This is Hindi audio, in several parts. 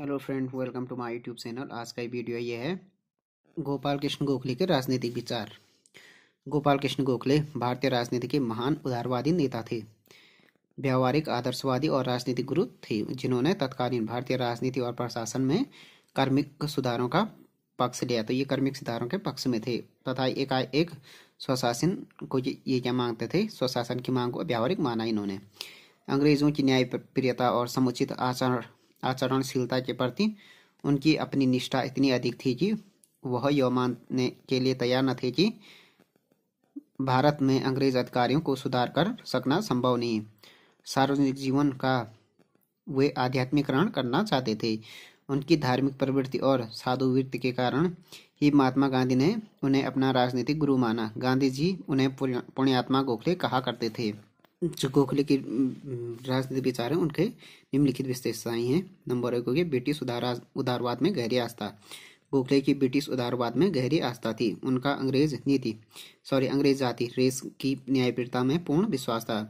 hello friend welcome to my YouTube channel आज का वीडियो ये है गोपाल कृष्ण गोखले के राजनीतिक विचार गोपाल कृष्ण गोखले भारतीय राजनीति के महान उदारवादी नेता थे व्यावहारिक आदर्शवादी और राजनीतिक गुरु थे जिन्होंने तत्कालीन भारतीय राजनीति और प्रशासन में कार्मिक सुधारों का पक्ष लिया तो ये कार्मिक सुधारों के पक्ष में थे तथा एकाएक स्वशासन को ये क्या मांगते थे स्वशासन की मांग को व्यावहारिक माना इन्होंने अंग्रेजों की न्याय प्रियता और समुचित आचरण आचरणशीलता के प्रति उनकी अपनी निष्ठा इतनी अधिक थी कि वह यह मानने के लिए तैयार न थे कि भारत में अंग्रेज अधिकारियों को सुधार कर सकना संभव नहीं सार्वजनिक जीवन का वे आध्यात्मिकरण करना चाहते थे उनकी धार्मिक प्रवृत्ति और साधुवृत्ति के कारण ही महात्मा गांधी ने उन्हें अपना राजनीतिक गुरु माना गांधी जी उन्हें पुण्यात्मा गोखले कहा करते थे जो गोखले की राजनीति विचार हैं उनके निम्नलिखित विशेषताएं हैं नंबर एक हो गया ब्रिटिश उदार उदारवाद में गहरी आस्था गोखले की ब्रिटिश उदारवाद में गहरी आस्था थी उनका अंग्रेज नीति सॉरी अंग्रेज जाति रेस की न्यायप्रियता में पूर्ण विश्वास था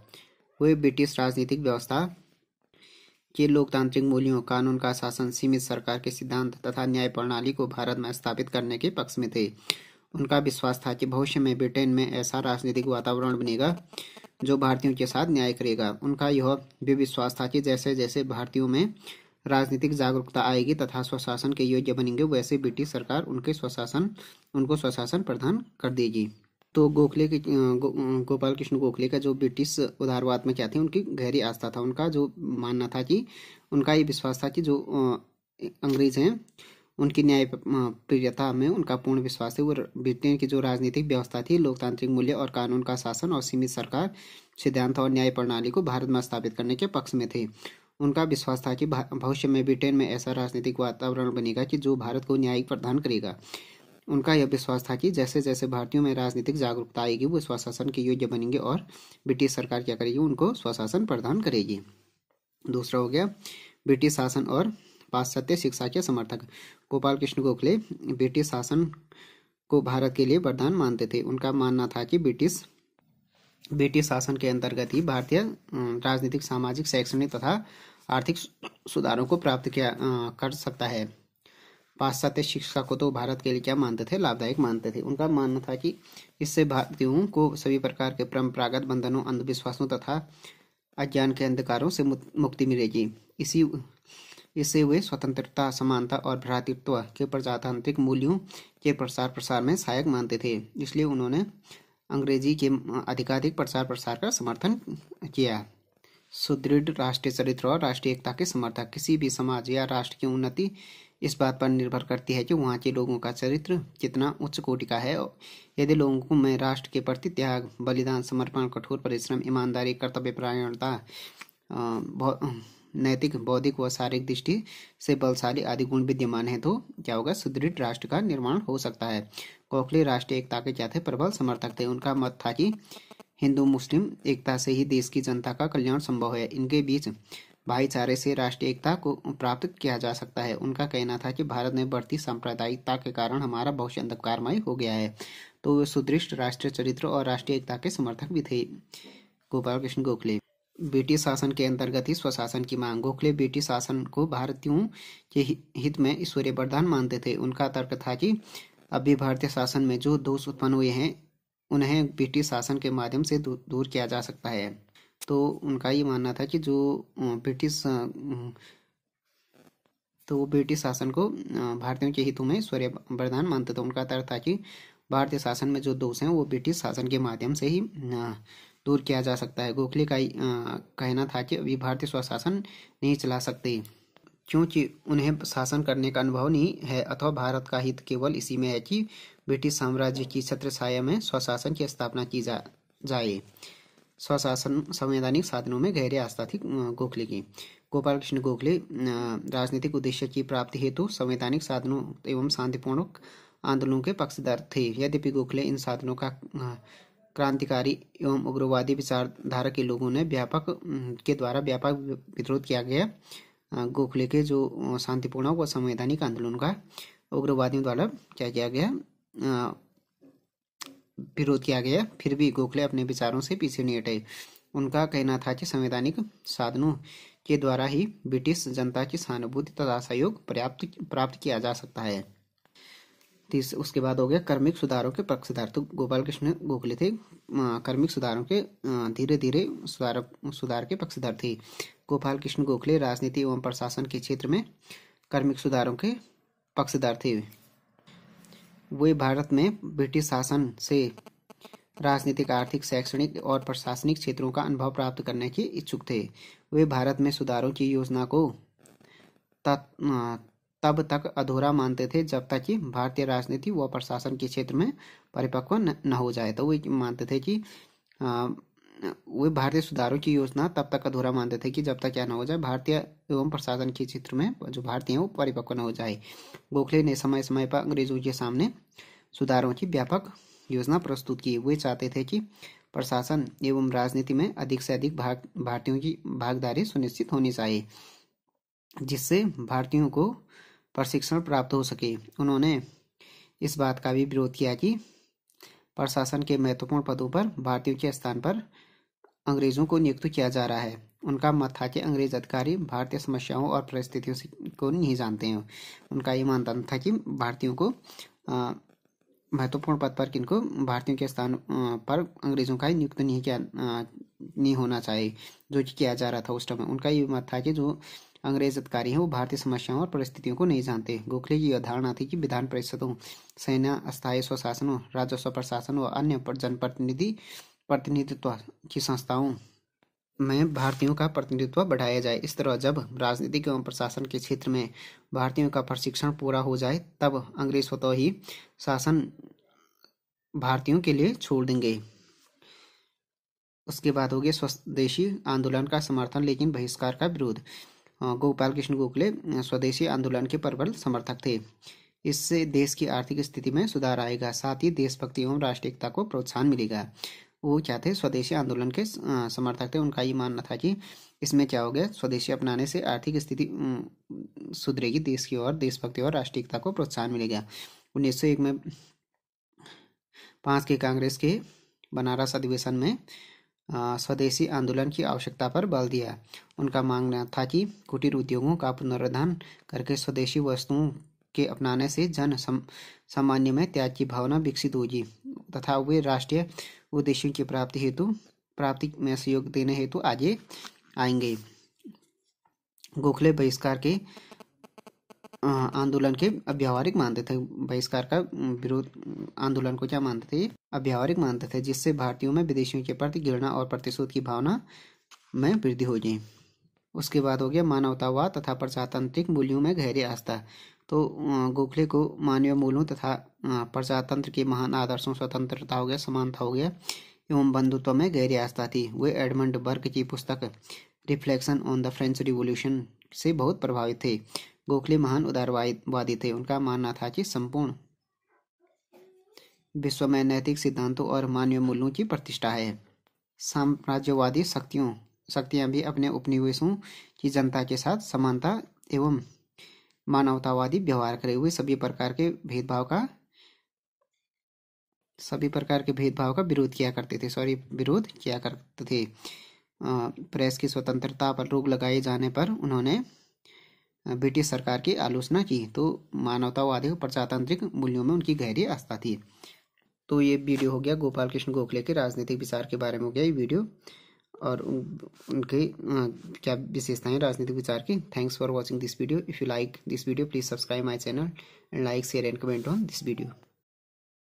वे ब्रिटिश राजनीतिक व्यवस्था के लोकतांत्रिक मूल्यों कानून का शासन सीमित सरकार के सिद्धांत तथा न्याय प्रणाली को भारत में स्थापित करने के पक्ष में थे उनका विश्वास था कि भविष्य में ब्रिटेन में ऐसा राजनीतिक वातावरण बनेगा जो भारतीयों के साथ न्याय करेगा उनका यह भी विश्वास था कि जैसे जैसे भारतीयों में राजनीतिक जागरूकता आएगी तथा स्वशासन के योग्य बनेंगे वैसे ब्रिटिश सरकार उनके स्वशासन उनको स्वशासन प्रदान कर देगी तो गोखले के गो, गोपाल कृष्ण गोखले का जो ब्रिटिश उदारवाद में क्या थे उनकी गहरी आस्था था उनका जो मानना था कि उनका ये विश्वास था कि जो अंग्रेज हैं उनकी न्याय प्रियता में उनका पूर्ण विश्वास है वो ब्रिटेन की जो राजनीतिक व्यवस्था थी लोकतांत्रिक मूल्य और कानून का शासन और सीमित सरकार सिद्धांत और न्याय प्रणाली को भारत में स्थापित करने के पक्ष में थे उनका विश्वास था कि भविष्य में ब्रिटेन में ऐसा राजनीतिक वातावरण बनेगा कि जो भारत को न्यायिक प्रदान करेगा उनका यह विश्वास था कि जैसे जैसे भारतीयों में राजनीतिक जागरूकता आएगी वो स्वशासन के योग्य बनेंगे और ब्रिटिश सरकार क्या करेगी उनको स्वशासन प्रदान करेगी दूसरा हो गया ब्रिटिश शासन और पाश्चात्य शिक्षा के समर्थक गोपाल कृष्ण गोखले ब्रिटिश शासन को भारत के लिए वरदान मानते थे उनका मानना था कि ब्रिटिश ब्रिटिश शासन के अंतर्गत ही भारतीय राजनीतिक सामाजिक शैक्षणिक तथा आर्थिक सुधारों को प्राप्त किया कर सकता है पाश्चात्य शिक्षा को तो भारत के लिए क्या मानते थे लाभदायक मानते थे उनका मानना था कि इससे भारतीयों को सभी प्रकार के परंपरागत बंधनों अंधविश्वासों तथा अज्ञान के अंधकारों से मुक्ति मिलेगी इसी इससे वे स्वतंत्रता समानता और भ्रातृत्व के प्रजातांत्रिक मूल्यों के प्रसार प्रसार में सहायक मानते थे इसलिए उन्होंने अंग्रेजी के अधिकाधिक प्रचार प्रसार का समर्थन किया सुदृढ़ राष्ट्रीय चरित्र और राष्ट्रीय एकता के समर्थक किसी भी समाज या राष्ट्र की उन्नति इस बात पर निर्भर करती है कि वहाँ के लोगों का चरित्र कितना उच्च कोटि का है यदि लोगों में राष्ट्र के प्रति त्याग बलिदान समर्पण कठोर परिश्रम ईमानदारी कर्तव्यप्रायणता नैतिक बौद्धिक व शारीरिक दृष्टि से बलशाली आदि गुण विद्यमान है तो क्या होगा सुदृढ़ राष्ट्र का निर्माण हो सकता है गोखले राष्ट्रीय एकता के चाहते प्रबल समर्थक थे उनका मत था कि हिंदू मुस्लिम एकता से ही देश की जनता का कल्याण संभव है इनके बीच भाईचारे से राष्ट्रीय एकता को प्राप्त किया जा सकता है उनका कहना था कि भारत में बढ़ती सांप्रदायिकता के कारण हमारा भविष्य अंधकारमय हो गया है तो वे सुदृष्ट राष्ट्रीय चरित्र और राष्ट्रीय एकता के समर्थक भी थे गोपाल कृष्ण गोखले ब्रिटिश शासन के अंतर्गत ही स्वशासन की मांग गोखले ब्रिटिश शासन को भारतीयों के हित में ईश्वरीय वरदान मानते थे उनका तर्क था कि अभी भारतीय शासन में जो दोष उत्पन्न हुए हैं उन्हें ब्रिटिश शासन के माध्यम से दूर किया जा सकता है तो उनका ये मानना था कि जो ब्रिटिश तो वो ब्रिटिश शासन को भारतीयों के हितों में स्वर्य वरदान मानते थे उनका तर्क था कि भारतीय शासन में जो दोष हैं वो ब्रिटिश शासन के माध्यम से ही दूर किया जा सकता है गोखले का आ, कहना था कि अभी भारतीय स्वशासन नहीं चला सकते क्योंकि उन्हें शासन करने का अनुभव नहीं है अथवा भारत का हित केवल इसी में है कि ब्रिटिश साम्राज्य की छत्र छाया में स्वशासन की स्थापना की जा जाए स्वशासन संवैधानिक साधनों में गहरे आस्था थी गोखले की गोपाल कृष्ण गोखले राजनीतिक उद्देश्य की प्राप्ति हेतु संवैधानिक साधनों एवं शांतिपूर्ण आंदोलनों के पक्षधर थे यद्यपि गोखले इन साधनों का क्रांतिकारी एवं उग्रवादी विचारधारा के लोगों ने व्यापक के द्वारा व्यापक विरोध किया गया गोखले के जो शांतिपूर्ण व संवैधानिक आंदोलन का उग्रवादियों द्वारा क्या किया गया विरोध किया गया फिर भी गोखले अपने विचारों से पीछे नहीं हटे उनका कहना था कि संवैधानिक साधनों के द्वारा ही ब्रिटिश जनता की सहानुभूति तथा सहयोग पर्याप्त प्राप्त किया जा सकता है तीस उसके बाद हो गया कर्मिक सुधारों के सुधार तो गोपाल कृष्ण गोखले थे कर्मिक सुधारों के धीरे धीरे सुधार सुधार के पक्षधर थे गोपाल कृष्ण गोखले राजनीति एवं प्रशासन के क्षेत्र में कर्मिक सुधारों के पक्षधर थे वे भारत में ब्रिटिश शासन से राजनीतिक आर्थिक शैक्षणिक और प्रशासनिक क्षेत्रों का अनुभव प्राप्त करने के इच्छुक थे वे भारत में सुधारों की योजना को तब तक अधूरा मानते थे जब तक कि भारतीय राजनीति व प्रशासन के क्षेत्र में परिपक्व न हो जाए तो वे मानते थे कि वे भारतीय सुधारों की योजना तब तक अधूरा मानते थे कि जब तक क्या न हो जाए भारतीय एवं प्रशासन के क्षेत्र में जो भारतीय हैं वो परिपक्व न हो जाए गोखले ने समय समय पर अंग्रेजों के सामने सुधारों की व्यापक योजना प्रस्तुत की वे चाहते थे कि प्रशासन एवं राजनीति में अधिक से अधिक भाग भारतीयों की भागीदारी सुनिश्चित होनी चाहिए जिससे भारतीयों को प्रशिक्षण प्राप्त हो सके उन्होंने इस बात का भी विरोध किया कि प्रशासन के महत्वपूर्ण पदों पर भारतीयों के स्थान पर अंग्रेजों को नियुक्त किया जा रहा है उनका मत था कि अंग्रेज अधिकारी भारतीय समस्याओं और परिस्थितियों को नहीं जानते हैं उनका ये मानता था कि भारतीयों को महत्वपूर्ण पद पर किनको भारतीयों के स्थान पर अंग्रेजों का नियुक्त नहीं किया नहीं होना चाहिए जो कि किया जा रहा था उस समय उनका ये मत था कि जो अंग्रेज अधिकारी हैं वो भारतीय समस्याओं और परिस्थितियों को नहीं जानते गोखले की अवधारणा थी कि विधान परिषदों सेना स्थायी स्वशासनों राजस्व प्रशासन व अन्य जनप्रतिनिधि प्रतिनिधित्व की संस्थाओं में भारतीयों का प्रतिनिधित्व बढ़ाया जाए इस तरह जब राजनीतिक एवं प्रशासन के क्षेत्र में भारतीयों का प्रशिक्षण पूरा हो जाए तब अंग्रेज स्वतः ही शासन भारतीयों के लिए छोड़ देंगे उसके बाद हो गया स्वदेशी आंदोलन का समर्थन लेकिन बहिष्कार का विरोध गोपाल कृष्ण गोखले स्वदेशी आंदोलन के प्रबल समर्थक थे इससे देश की आर्थिक स्थिति में सुधार आएगा साथ ही देशभक्ति एवं राष्ट्रीय एकता को प्रोत्साहन मिलेगा वो क्या थे स्वदेशी आंदोलन के समर्थक थे उनका ये मानना था कि इसमें क्या हो गया स्वदेशी अपनाने से आर्थिक स्थिति सुधरेगी देश की ओर देशभक्ति और राष्ट्रीय एकता को प्रोत्साहन मिलेगा उन्नीस में पाँच के कांग्रेस के बनारस अधिवेशन में स्वदेशी आंदोलन की आवश्यकता पर बल दिया उनका मानना था कि कुटीर उद्योगों का पुनरुद्धार करके स्वदेशी वस्तुओं के अपनाने से जन सामान्य में त्याग की भावना विकसित होगी तथा वे राष्ट्रीय उद्देश्यों की प्राप्ति हेतु प्राप्ति में सहयोग देने हेतु आगे आएंगे गोखले बहिष्कार के आंदोलन के अव्यवहारिक मानते थे बहिष्कार का विरोध आंदोलन को क्या मानते थे अव्यवहारिक मानते थे जिससे भारतीयों में विदेशियों के प्रति घृणा और प्रतिशोध की भावना में वृद्धि हो गई उसके बाद हो गया मानवतावाद तथा प्रजातांत्रिक मूल्यों में गहरी आस्था तो गोखले को मानवीय मूल्यों तथा प्रजातंत्र के महान आदर्शों स्वतंत्रता हो गया समानता हो गया एवं बंधुत्व में गहरी आस्था थी वे एडमंड बर्क की पुस्तक reflection on the French revolution से बहुत प्रभावित थे गोखले महान उदारवादी थे उनका मानना था कि संपूर्ण विश्व में नैतिक सिद्धांतों और मानवीय मूल्यों की प्रतिष्ठा है साम्राज्यवादी शक्तियों शक्तियां भी अपने उपनिवेशों की जनता के साथ समानता एवं मानवतावादी व्यवहार करे हुए सभी प्रकार के भेदभाव का सभी प्रकार के भेदभाव का विरोध किया करते थे सॉरी विरोध किया करते थे प्रेस की स्वतंत्रता पर रोक लगाए जाने पर उन्होंने ब्रिटिश सरकार की आलोचना की तो मानवतावादी और प्रजातांत्रिक मूल्यों में उनकी गहरी आस्था थी तो ये वीडियो हो गया गोपाल कृष्ण गोखले के राजनीतिक विचार के बारे में हो गया ये वीडियो और उनके क्या विशेषताएं राजनीतिक विचार की thanks for watching this video if you like this video please subscribe my channel and like share and comment on this video